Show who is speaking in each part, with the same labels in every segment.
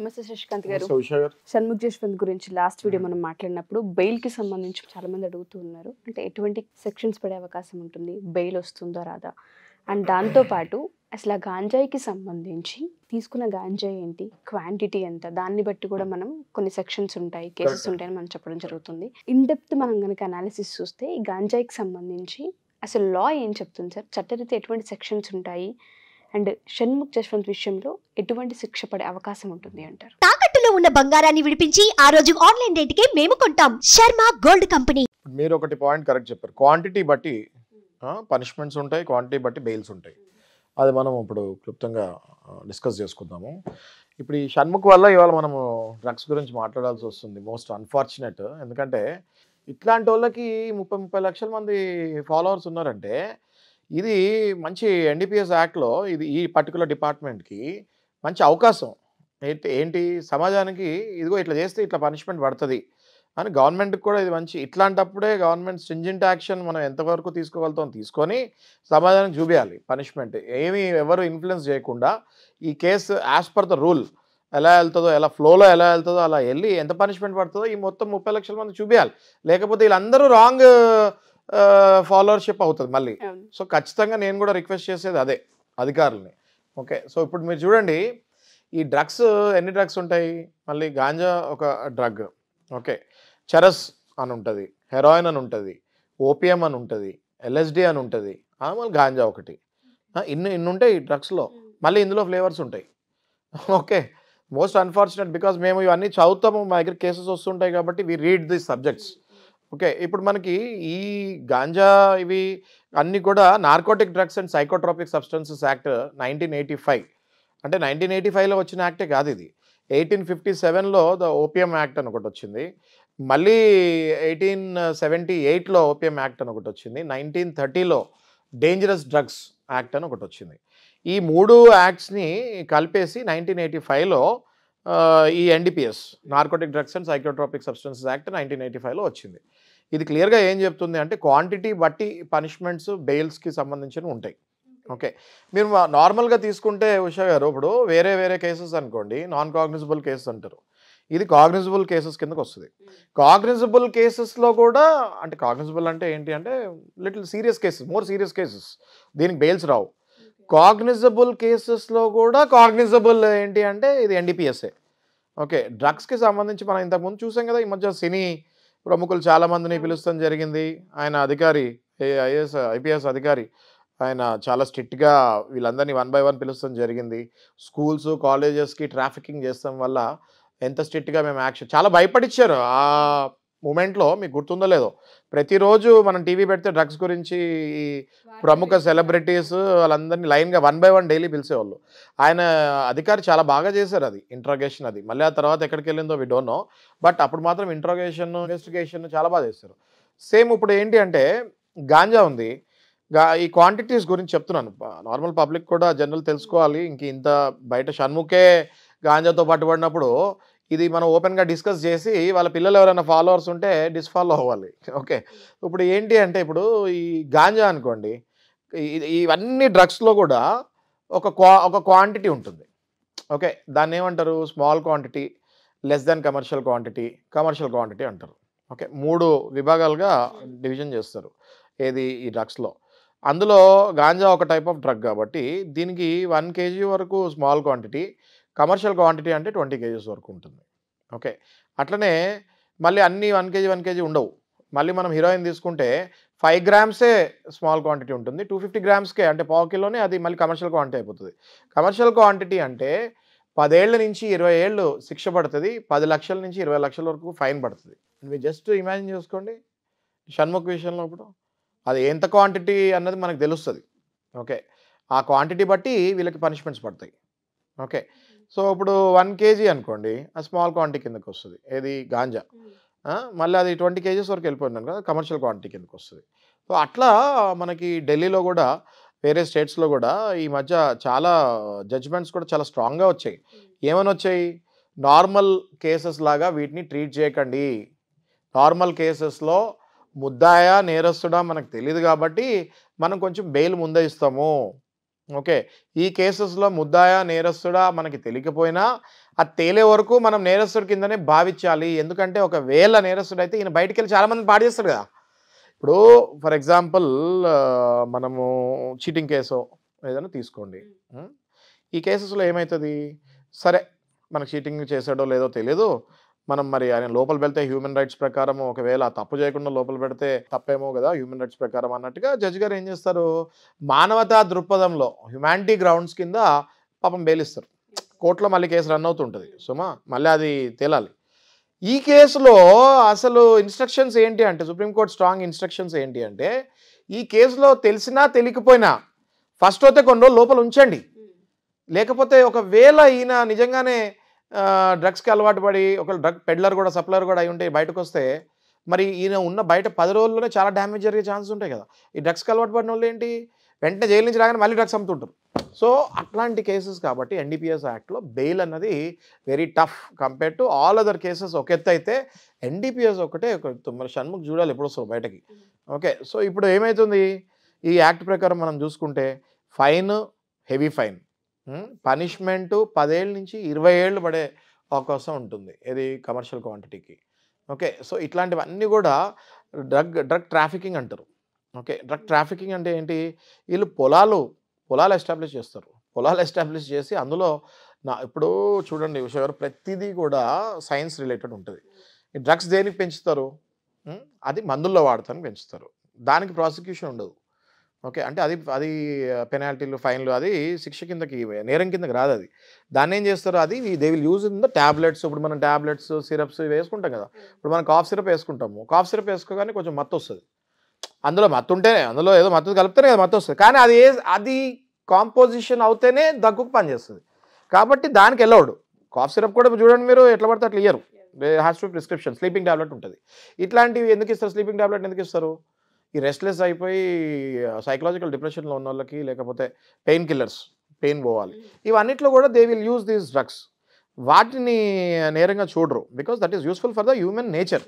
Speaker 1: నమస్తే శశికాంత్ గారు షణ్ముఖ్ గురించి లాస్ట్ వీడియో మనం మాట్లాడినప్పుడు బెయిల్ కి సంబంధించి చాలా మంది అడుగుతున్నారు అంటే ఎటువంటి సెక్షన్స్ పడే అవకాశం ఉంటుంది బెయిల్ వస్తుందో రాదా అండ్ దాంతో పాటు అసలు ఆ గాంజాయికి సంబంధించి తీసుకున్న గాంజాయి ఏంటి క్వాంటిటీ ఎంత దాన్ని బట్టి కూడా మనం కొన్ని సెక్షన్స్ ఉంటాయి కేసెస్ ఉంటాయని మనం చెప్పడం జరుగుతుంది ఇన్ డెప్త్ మనం కనుక అనాలిసిస్ చూస్తే ఈ గాంజాయికి సంబంధించి అసలు లా ఏం చెప్తుంది సార్ చట్టరీతి ఎటువంటి సెక్షన్స్ ఉంటాయి అండ్ షణ్ముఖ్ జశ్వంత్ విషయంలో ఎటువంటి శిక్ష పడే అవకాశం ఉంటుంది అంటారు తాకట్టులో ఉన్న బంగారాన్ని విడిపించి ఆ రోజు ఆన్లైన్ రేటుకే మేము కొంటాం శర్మ గోల్డ్ కంపెనీ
Speaker 2: మీరు ఒకటి పాయింట్ కరెక్ట్ చెప్పారు క్వాంటిటీ బట్టి పనిష్మెంట్స్ ఉంటాయి క్వాంటిటీ బట్టి బెయిల్స్ ఉంటాయి అది మనం ఇప్పుడు క్లుప్తంగా డిస్కస్ చేసుకుందాము ఇప్పుడు ఈ షణ్ముఖ్ వల్ల ఇవాళ మనము డ్రగ్స్ గురించి మాట్లాడాల్సి వస్తుంది మోస్ట్ అన్ఫార్చునేట్ ఎందుకంటే ఇట్లాంటి వాళ్ళకి ముప్పై ముప్పై లక్షల మంది ఫాలోవర్స్ ఉన్నారంటే ఇది మంచి ఎన్డీపీఎస్ యాక్ట్లో ఇది ఈ పర్టికులర్ డిపార్ట్మెంట్కి మంచి అవకాశం ఏంటి ఏంటి సమాజానికి ఇదిగో ఇట్లా చేస్తే ఇట్లా పనిష్మెంట్ పడుతుంది అని గవర్నమెంట్కి కూడా ఇది మంచి ఇట్లాంటప్పుడే గవర్నమెంట్ స్ట్రింజెంట్ యాక్షన్ మనం ఎంతవరకు తీసుకోగలుగుతాం తీసుకొని సమాజానికి చూపించాలి పనిష్మెంట్ ఏమి ఎవరు ఇన్ఫ్లుయెన్స్ చేయకుండా ఈ case as per the rule ఎలా వెళ్తుందో ఎలా ఫ్లోలో ఎలా వెళ్తుందో అలా వెళ్ళి ఎంత పనిష్మెంట్ పడుతుందో ఈ మొత్తం ముప్పై లక్షల మంది చూపించాలి లేకపోతే వీళ్ళందరూ రాంగ్ ఫాలోవర్షిప్ అవుతుంది మళ్ళీ సో ఖచ్చితంగా నేను కూడా రిక్వెస్ట్ చేసేది అదే అధికారులని ఓకే సో ఇప్పుడు మీరు చూడండి ఈ డ్రగ్స్ ఎన్ని డ్రగ్స్ ఉంటాయి మళ్ళీ గాంజా ఒక డ్రగ్ ఓకే చరస్ అని ఉంటుంది హెరాయిన్ అని ఉంటుంది ఓపిఎం అని ఉంటుంది ఎల్ఎస్డి అని ఉంటుంది మళ్ళీ గాంజా ఒకటి ఇన్ని ఇన్ని ఉంటాయి డ్రగ్స్లో మళ్ళీ ఇందులో ఫ్లేవర్స్ ఉంటాయి ఓకే మోస్ట్ అన్ఫార్చునేట్ బికాస్ మేము ఇవన్నీ చదువుతాము మా దగ్గర కేసెస్ వస్తుంటాయి కాబట్టి we read this subjects okay ఇప్పుడు మనకి ఈ గాంజా ఇవి అన్నీ కూడా narcotic drugs and psychotropic substances act nineteen eighty ఫైవ్ అంటే నైన్టీన్ ఎయిటీ ఫైవ్లో వచ్చిన యాక్టే కాదు ఇది ఎయిటీన్ ఫిఫ్టీ సెవెన్లో ద ఓపియం యాక్ట్ అని ఒకటి వచ్చింది మళ్ళీ ఎయిటీన్ సెవెంటీ ఎయిట్లో ఓపియం యాక్ట్ అని ఒకటి వచ్చింది నైన్టీన్ థర్టీలో డేంజరస్ డ్రగ్స్ యాక్ట్ అని ఒకటి వచ్చింది ఈ మూడు యాక్ట్స్ని కలిపేసి నైన్టీన్ ఎయిటీ ఫైవ్లో ఈ NDPS narcotic drugs and psychotropic substances act nineteen eighty ఫైవ్లో వచ్చింది ఇది క్లియర్గా ఏం చెప్తుంది అంటే క్వాంటిటీ బట్టి పనిష్మెంట్స్ బెయిల్స్కి సంబంధించినవి ఉంటాయి ఓకే మీరు నార్మల్గా తీసుకుంటే ఉషా గారు ఇప్పుడు వేరే వేరే కేసెస్ అనుకోండి నాన్ కాగ్నిజబుల్ కేసెస్ అంటారు ఇది కాగ్నిజబుల్ కేసెస్ కిందకు వస్తుంది కాగ్నిజబుల్ కేసెస్లో కూడా అంటే కాగ్నిజబుల్ అంటే ఏంటి అంటే little serious cases more serious cases దీనికి బెయిల్స్ రావు కాగ్నిజబుల్ కేసెస్లో కూడా కాగ్నిజబుల్ ఏంటి అంటే ఇది ఎన్డీపీఎస్ఏ ఓకే డ్రగ్స్కి సంబంధించి మనం ఇంతకుముందు చూసాం కదా ఈ మధ్య సినీ ప్రముఖులు చాలామందిని పిలుస్తాం జరిగింది ఆయన అధికారి ఐఏఎస్ ఐపీఎస్ అధికారి ఆయన చాలా స్ట్రిక్ట్గా వీళ్ళందరినీ వన్ బై వన్ పిలుస్తాం జరిగింది స్కూల్స్ కాలేజెస్కి ట్రాఫికింగ్ చేస్తాం వల్ల ఎంత స్ట్రిక్ట్గా మేము యాక్షన్ చాలా భయపడిచ్చారు మూమెంట్లో మీకు గుర్తుందో లేదో ప్రతిరోజు మనం టీవీ పెడితే డ్రగ్స్ గురించి ప్రముఖ సెలబ్రిటీస్ వాళ్ళందరినీ లైన్గా వన్ బై వన్ డైలీ పిలిచేవాళ్ళు ఆయన అధికారి చాలా బాగా చేశారు అది ఇంట్రోగేషన్ అది మళ్ళీ ఆ తర్వాత ఎక్కడికి వెళ్ళిందో వి నో బట్ అప్పుడు మాత్రం ఇంట్రోగేషన్ ఇన్వెస్టిగేషన్ చాలా బాగా చేశారు సేమ్ ఇప్పుడు ఏంటి అంటే గాంజా ఉంది గా ఈ క్వాంటిటీస్ గురించి చెప్తున్నాను నార్మల్ పబ్లిక్ కూడా జనరల్ తెలుసుకోవాలి ఇంక ఇంత బయట షణ్ముఖే గాంజాతో పాటు పడినప్పుడు ఇది మనం ఓపెన్గా డిస్కస్ చేసి వాళ్ళ పిల్లలు ఎవరైనా ఫాలోవర్స్ ఉంటే డిస్ఫాలో అవ్వాలి ఓకే ఇప్పుడు ఏంటి అంటే ఇప్పుడు ఈ గాంజా అనుకోండి ఇవన్నీ డ్రగ్స్లో కూడా ఒక క్వా ఒక క్వాంటిటీ ఉంటుంది ఓకే దాన్ని ఏమంటారు small quantity less than commercial quantity commercial quantity అంటారు ఓకే మూడు విభాగాలుగా డివిజన్ చేస్తారు ఏది ఈ డ్రగ్స్లో అందులో గాంజా ఒక టైప్ ఆఫ్ డ్రగ్ కాబట్టి దీనికి వన్ కేజీ వరకు స్మాల్ క్వాంటిటీ కమర్షియల్ క్వాంటిటీ అంటే ట్వంటీ కేజీస్ వరకు ఉంటుంది ఓకే అట్లనే మళ్ళీ అన్నీ వన్ కేజీ వన్ కేజీ ఉండవు మళ్ళీ మనం హీరోయిన్ తీసుకుంటే ఫైవ్ గ్రామ్సే స్మాల్ క్వాంటిటీ ఉంటుంది టూ ఫిఫ్టీ గ్రామ్స్కే అంటే పావు కిలోనే అది మళ్ళీ కమర్షియల్ క్వాంటిటీ అయిపోతుంది కమర్షియల్ క్వాంటిటీ అంటే పదేళ్ల నుంచి ఇరవై ఏళ్ళు శిక్ష పడుతుంది పది లక్షల నుంచి ఇరవై లక్షల వరకు ఫైన్ పడుతుంది మీరు జస్ట్ ఇమాజిన్ చేసుకోండి షణ్ముఖ్ విషయంలో ఇప్పుడు అది ఎంత క్వాంటిటీ అన్నది మనకు తెలుస్తుంది ఓకే ఆ క్వాంటిటీ బట్టి వీళ్ళకి పనిష్మెంట్స్ పడతాయి ఓకే సో ఇప్పుడు వన్ కేజీ అనుకోండి స్మాల్ క్వాంటిటీ కిందకి వస్తుంది ఏది గాంజా మళ్ళీ అది ట్వంటీ కేజీస్ వరకు వెళ్ళిపోయింది అనుకో కమర్షియల్ క్వాంటిటీ కిందకి వస్తుంది సో అట్లా మనకి ఢిల్లీలో కూడా వేరే స్టేట్స్లో కూడా ఈ మధ్య చాలా జడ్జ్మెంట్స్ కూడా చాలా స్ట్రాంగ్గా వచ్చాయి ఏమని వచ్చాయి నార్మల్ కేసెస్ లాగా వీటిని ట్రీట్ చేయకండి నార్మల్ కేసెస్లో ముద్దాయా నేరస్తుడా మనకు తెలియదు కాబట్టి మనం కొంచెం బెయిల్ ముందే ఇస్తాము ఓకే ఈ కేసెస్లో ముద్దాయా నేరస్తుడా మనకి తెలియకపోయినా అది తేలే వరకు మనం నేరస్తుడి కిందనే భావించాలి ఎందుకంటే ఒకవేళ నేరస్తుడు అయితే ఈయన బయటికి వెళ్ళి చాలామంది పాడు కదా ఇప్పుడు ఫర్ ఎగ్జాంపుల్ మనము చీటింగ్ కేసో ఏదైనా తీసుకోండి ఈ కేసెస్లో ఏమవుతుంది సరే మనకు చీటింగ్ చేసాడో లేదో తెలియదు మనం మరి ఆయన లోపల పెడితే హ్యూమన్ రైట్స్ ప్రకారం ఒకవేళ తప్పు చేయకుండా లోపల పెడితే తప్పేమో కదా హ్యూమన్ రైట్స్ ప్రకారం అన్నట్టుగా జడ్జి గారు ఏం చేస్తారు మానవతా దృక్పథంలో హ్యుమానిటీ గ్రౌండ్స్ కింద పాపం బేలిస్తారు కోర్టులో మళ్ళీ కేసు రన్ అవుతుంటుంది సుమా మళ్ళీ అది తేలాలి ఈ కేసులో అసలు ఇన్స్ట్రక్షన్స్ ఏంటి అంటే సుప్రీంకోర్టు స్ట్రాంగ్ ఇన్స్ట్రక్షన్స్ ఏంటి అంటే ఈ కేసులో తెలిసినా తెలియకపోయినా ఫస్ట్ అయితే కొన్ని రోజులు లోపల ఉంచండి లేకపోతే ఒకవేళ ఈయన నిజంగానే డ్రగ్స్కి అలవాటు పడి ఒక డ్రగ్ పెడ్లర్ కూడా సప్లర్ కూడా అయి ఉంటే బయటకు వస్తే మరి ఈయన ఉన్న బయట పది రోజుల్లోనే చాలా డ్యామేజ్ జరిగే ఛాన్సెస్ ఉంటాయి కదా ఈ డ్రగ్స్కి అలవాటు పడిన వాళ్ళు ఏంటి వెంటనే జైలు నుంచి రాగానే మళ్ళీ డ్రగ్స్ అమ్ముతుంటారు సో అట్లాంటి కేసెస్ కాబట్టి ఎన్డీపీఎస్ యాక్ట్లో బెయిల్ అన్నది very tough compare to all other cases ఒక ఎత్తు అయితే ఎన్డీపీఎస్ ఒకటే మరి షణ్ముఖ్ చూడాలి ఎప్పుడు వస్తారు బయటకి ఓకే సో ఇప్పుడు ఏమవుతుంది ఈ యాక్ట్ ప్రకారం మనం చూసుకుంటే ఫైన్ హెవీ ఫైన్ పనిష్మెంటు పదేళ్ళ నుంచి ఇరవై ఏళ్ళు పడే అవకాశం ఉంటుంది ఇది కమర్షియల్ క్వాంటిటీకి ఓకే సో ఇట్లాంటివన్నీ కూడా డ్రగ్ డ్రగ్ ట్రాఫికింగ్ అంటారు ఓకే డ్రగ్ ట్రాఫికింగ్ అంటే ఏంటి వీళ్ళు పొలాలు పొలాలు ఎస్టాబ్లిష్ చేస్తారు పొలాలు ఎస్టాబ్లిష్ చేసి అందులో నా ఇప్పుడు చూడండి విషయం ప్రతిదీ కూడా సైన్స్ రిలేటెడ్ ఉంటుంది ఈ డ్రగ్స్ దేనికి పెంచుతారు అది మందుల్లో వాడతాను పెంచుతారు దానికి ప్రాసిక్యూషన్ ఉండదు ఓకే అంటే అది అది పెనాల్టీలు ఫైన్లు అది శిక్ష కిందకి నేరం కిందకి రాదు అది దాన్ని ఏం చేస్తారు అది they will use in the tablets ఇప్పుడు మనం ట్యాబ్లెట్స్ సిరప్స్ ఇవి వేసుకుంటాం కదా ఇప్పుడు మనం కాఫ్ సిరప్ వేసుకుంటాము కాఫ్ సిరప్ వేసుకోగానే కొంచెం మత్తు వస్తుంది అందులో మత్తు ఉంటేనే అందులో ఏదో మత్తు కలిపితేనే కదా మత్తు వస్తుంది కానీ అది అది కాంపోజిషన్ అవుతేనే దగ్గుకు పనిచేస్తుంది కాబట్టి దానికి వెళ్ళవడు కాఫ్ సిరప్ కూడా చూడండి మీరు ఎట్లా పడితే అట్లా ఇయ్యరు హ్యాస్ ప్రిస్క్రిప్షన్ స్లీపింగ్ ట్యాబ్లెట్ ఉంటుంది ఇట్లాంటివి ఎందుకు ఇస్తారు స్లీపింగ్ ట్యాబ్లెట్ ఎందుకు ఇస్తారు ఈ రెస్ట్లెస్ అయిపోయి సైకలాజికల్ డిప్రెషన్లో ఉన్న వాళ్ళకి లేకపోతే పెయిన్ కిల్లర్స్ పెయిన్ పోవాలి ఇవన్నిట్లో కూడా they will use these drugs వాటిని నేరంగా చూడరు because that is useful for the human nature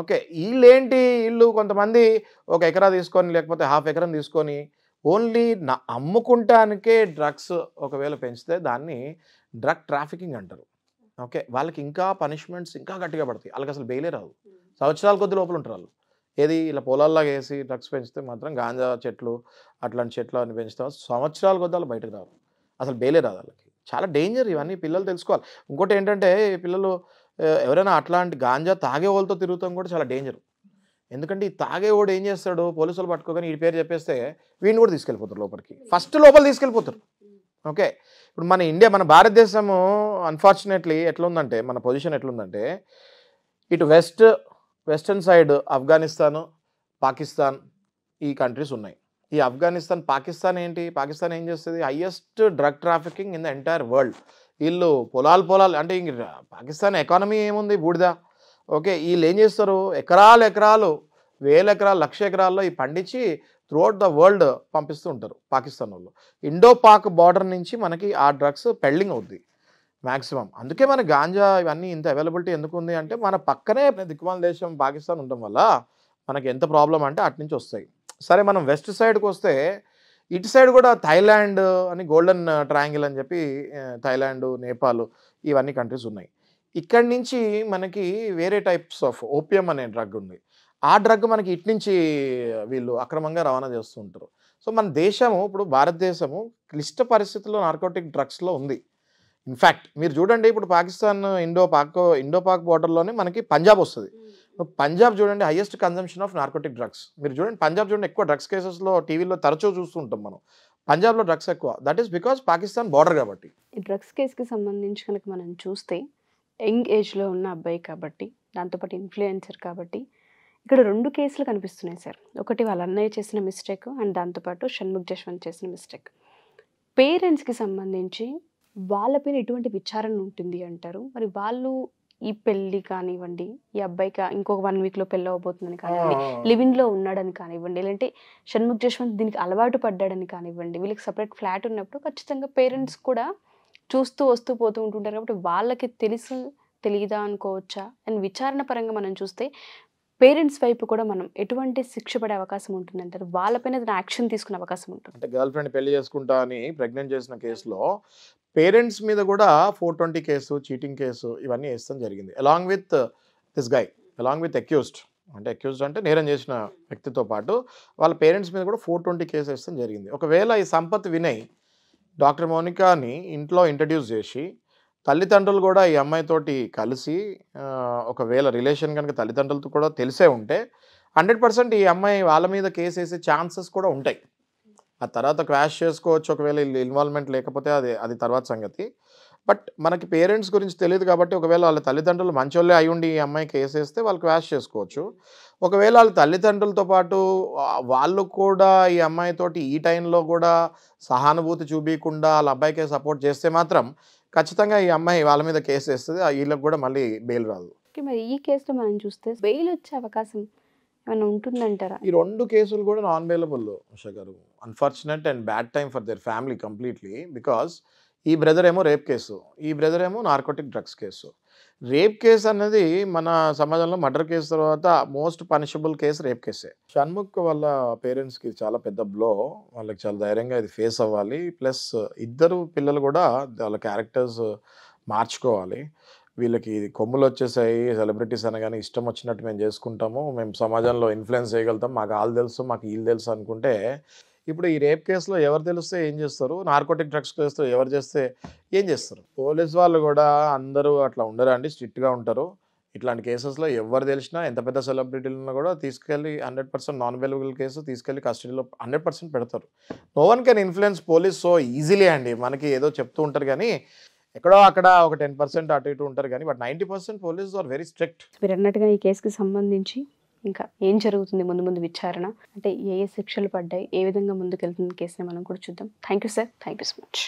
Speaker 2: okay వీళ్ళేంటి వీళ్ళు కొంతమంది ఒక ఎకరా తీసుకొని లేకపోతే హాఫ్ ఎకరం తీసుకొని ఓన్లీ నా అమ్ముకుంటానికే డ్రగ్స్ ఒకవేళ పెంచితే దాన్ని డ్రగ్ ట్రాఫికింగ్ అంటారు ఓకే వాళ్ళకి ఇంకా పనిష్మెంట్స్ ఇంకా గట్టిగా పడతాయి వాళ్ళకి అసలు బెయిలే రాదు సంవత్సరాల కొద్ది లోపల ఉంటారు వాళ్ళు ఏది ఇలా పొలాల్లాగా వేసి డ్రగ్స్ పెంచితే మాత్రం గాంజా చెట్లు అట్లాంటి చెట్లు అని పెంచుతాం సంవత్సరాల కొద్దాలు బయటకు రావు అసలు బేలే రాదు వాళ్ళకి చాలా డేంజర్ ఇవన్నీ పిల్లలు తెలుసుకోవాలి ఇంకోటి ఏంటంటే పిల్లలు ఎవరైనా అట్లాంటి గాంజా తాగే వాళ్ళతో తిరుగుతాం కూడా చాలా డేంజర్ ఎందుకంటే ఈ తాగేవాడు ఏం చేస్తాడు పోలీసులు పట్టుకోగానే ఈ పేరు చెప్పేస్తే వీడిని కూడా తీసుకెళ్ళిపోతారు లోపలికి ఫస్ట్ లోపల తీసుకెళ్ళిపోతారు ఓకే ఇప్పుడు మన ఇండియా మన భారతదేశము అన్ఫార్చునేట్లీ ఎట్లుందంటే మన పొజిషన్ ఎట్లుందంటే ఇటు west western side Afghanistan Pakistan ఈ కంట్రీస్ ఉన్నాయి ఈ ఆఫ్ఘనిస్తాన్ పాకిస్తాన్ ఏంటి పాకిస్తాన్ ఏం చేస్తుంది highest drug trafficking in the entire world వీళ్ళు పొలాలు పొలాలు అంటే ఇంక పాకిస్తాన్ ఎకానమీ ఏముంది బూడిద ఓకే వీళ్ళు ఏం చేస్తారు ఎకరాలు ఎకరాలు వేల ఎకరాలు లక్ష ఎకరాల్లో ఈ పండించి త్రూఅవుట్ ద వరల్డ్ పంపిస్తూ ఉంటారు పాకిస్తాన్ వాళ్ళు ఇండో పాక్ బార్డర్ నుంచి మనకి ఆ డ్రగ్స్ పెళ్ళింగ్ అవుద్ది మ్యాక్సిమం అందుకే మన గాంజా ఇవన్నీ ఇంత అవైలబిలిటీ ఎందుకు ఉంది అంటే మన పక్కనే దిక్కుమాల దేశం పాకిస్తాన్ ఉండడం వల్ల మనకి ఎంత ప్రాబ్లం అంటే అటు నుంచి వస్తాయి సరే మనం వెస్ట్ సైడ్కి వస్తే ఇటు సైడ్ కూడా థైలాండ్ అని గోల్డెన్ ట్రయాంగిల్ అని చెప్పి థైలాండ్ నేపాల్ ఇవన్నీ కంట్రీస్ ఉన్నాయి ఇక్కడి నుంచి మనకి వేరే టైప్స్ ఆఫ్ ఓపియం అనే డ్రగ్ ఉంది ఆ డ్రగ్ మనకి ఇటు నుంచి వీళ్ళు అక్రమంగా రవాణా చేస్తుంటారు సో మన దేశము ఇప్పుడు భారతదేశము క్లిష్ట పరిస్థితుల్లో నార్కోటిక్ డ్రగ్స్లో ఉంది ఇన్ఫ్యాక్ట్ మీరు చూడండి ఇప్పుడు పాకిస్తాన్ ఇండో పాక్ ఇండో పాక్ బోర్డర్లోనే మనకి పంజాబ్ వస్తుంది పంజాబ్ చూడండి highest consumption of narcotic drugs మీరు చూడండి పంజాబ్ చూడండి ఎక్కువ డ్రగ్స్ కేసెస్లో టీవీలో తరచూ చూస్తూ ఉంటాం మనం పంజాబ్లో డ్రగ్స్ ఎక్కువ that is because Pakistan border కాబట్టి
Speaker 1: ఈ డ్రగ్స్ కేసుకి సంబంధించి కనుక మనం చూస్తే యంగ్ ఏజ్లో ఉన్న అబ్బాయి కాబట్టి దాంతోపాటు ఇన్ఫ్లుయెన్సర్ కాబట్టి ఇక్కడ రెండు కేసులు కనిపిస్తున్నాయి సార్ ఒకటి వాళ్ళ అన్నయ్య చేసిన మిస్టేక్ అండ్ దాంతోపాటు షణ్ముఖ్ జశ్వంత్ చేసిన మిస్టేక్ పేరెంట్స్కి సంబంధించి వాళ్ళపైన ఎటువంటి విచారణ ఉంటుంది అంటారు మరి వాళ్ళు ఈ పెళ్లి కానివ్వండి ఈ అబ్బాయికి ఇంకొక వన్ వీక్ లో పెళ్ళి అవబోతుందని కానివ్వండి లివింగ్ లో ఉన్నాడని కానివ్వండి లేదంటే షణ్ముఖ్ జశ్వంత్ దీనికి అలవాటు పడ్డాడని కానివ్వండి వీళ్ళకి సపరేట్ ఫ్లాట్ ఉన్నప్పుడు ఖచ్చితంగా పేరెంట్స్ కూడా చూస్తూ వస్తూ పోతూ ఉంటుంటారు కాబట్టి వాళ్ళకి తెలుసు తెలియదా అనుకోవచ్చా అండ్ విచారణ పరంగా మనం చూస్తే పేరెంట్స్ వైపు కూడా మనం ఎటువంటి శిక్ష పడే అవకాశం ఉంటుంది అంటారు వాళ్ళపైన యాక్షన్ తీసుకునే అవకాశం ఉంటుంది
Speaker 2: అంటే గర్ల్ ఫ్రెండ్ పెళ్లి చేసుకుంటా అని ప్రెగ్నెంట్ చేసిన కేసులో పేరెంట్స్ మీద కూడా four twenty case cheating case ఇవన్నీ వేస్తాం జరిగింది along with this guy along with accused అంటే అక్యూజ్డ్ అంటే నేరం చేసిన వ్యక్తితో పాటు వాళ్ళ పేరెంట్స్ మీద కూడా ఫోర్ ట్వంటీ కేసు వేస్తాం జరిగింది ఒకవేళ ఈ సంపత్ వినయ్ డాక్టర్ మోనికాని ఇంట్లో ఇంట్రడ్యూస్ చేసి తల్లిదండ్రులు కూడా ఈ అమ్మాయితోటి కలిసి ఒకవేళ రిలేషన్ కనుక తల్లిదండ్రులతో కూడా తెలిసే ఉంటే హండ్రెడ్ పర్సెంట్ ఈ అమ్మాయి వాళ్ళ మీద కేసు వేసే ఛాన్సెస్ కూడా ఉంటాయి ఆ తర్వాత క్రాష్ చేసుకోవచ్చు ఒకవేళ ఇన్వాల్వ్మెంట్ లేకపోతే అది అది తర్వాత సంగతి బట్ మనకి పేరెంట్స్ గురించి తెలియదు కాబట్టి ఒకవేళ వాళ్ళ తల్లిదండ్రులు మంచోళ్ళే అయ్యుండి ఈ అమ్మాయి వేస్తే వాళ్ళు క్రాష్ చేసుకోవచ్చు ఒకవేళ వాళ్ళ తల్లిదండ్రులతో పాటు వాళ్ళు కూడా ఈ అమ్మాయితోటి ఈ టైంలో కూడా సహానుభూతి చూపించకుండా వాళ్ళ అబ్బాయికే సపోర్ట్ చేస్తే మాత్రం ఖచ్చితంగా ఈ అమ్మాయి వాళ్ళ మీద కేసు వేస్తుంది వీళ్ళకి కూడా మళ్ళీ బెయిల్ రాదు
Speaker 1: మరి ఈ కేసులో మనం చూస్తే బెయిల్ వచ్చే అవకాశం ఏమైనా ఉంటుందంటారా ఈ
Speaker 2: రెండు కేసులు కూడా నాన్ బెయిలబుల్ ఉషా గారు unfortunate and bad time for their family completely because ఈ బ్రదర్ ఏమో రేప్ కేసు ఈ బ్రదర్ ఏమో narcotic drugs case rape case అన్నది మన సమాజంలో మర్డర్ కేసు తర్వాత మోస్ట్ పనిషబుల్ కేసు రేప్ కేసే షణ్ముఖ్ వాళ్ళ పేరెంట్స్కి చాలా పెద్ద బ్లో వాళ్ళకి చాలా ధైర్యంగా ఇది ఫేస్ అవ్వాలి ప్లస్ ఇద్దరు పిల్లలు కూడా వాళ్ళ క్యారెక్టర్స్ మార్చుకోవాలి వీళ్ళకి ఇది కొమ్ములు వచ్చేసాయి సెలబ్రిటీస్ అనగానే ఇష్టం వచ్చినట్టు మేము చేసుకుంటాము మేము సమాజంలో ఇన్ఫ్లుయెన్స్ చేయగలుగుతాం మాకు వాళ్ళు తెలుసు మాకు వీళ్ళు తెలుసు అనుకుంటే ఇప్పుడు ఈ రేప్ కేసులో ఎవరు తెలిస్తే ఏం చేస్తారు నార్కోటిక్ డ్రగ్స్ కేసులో ఎవరు చేస్తే ఏం చేస్తారు పోలీస్ వాళ్ళు కూడా అందరూ అట్లా ఉండరండి అండి స్ట్రిక్ట్గా ఉంటారు ఇట్లాంటి కేసెస్లో ఎవరు తెలిసినా ఎంత పెద్ద సెలబ్రిటీలను కూడా తీసుకెళ్ళి hundred percent non available case తీసుకెళ్ళి కస్టడీలో హండ్రెడ్ పర్సెంట్ పెడతారు no one can influence police so easily అండి మనకి ఏదో చెప్తూ ఉంటారు కానీ ఎక్కడో అక్కడ ఒక టెన్ పర్సెంట్ అటు ఇటు ఉంటారు కానీ but ninety percent police are very strict
Speaker 1: మీరు అన్నట్టుగా ఈ కేసుకి సంబంధించి ఇంకా ఏం జరుగుతుంది ముందు ముందు విచారణ అంటే ఏ ఏ శిక్షలు పడ్డాయి ఏ విధంగా ముందుకెళ్తుంది కేసుని మనం కూడా చూద్దాం thank you sir thank you so much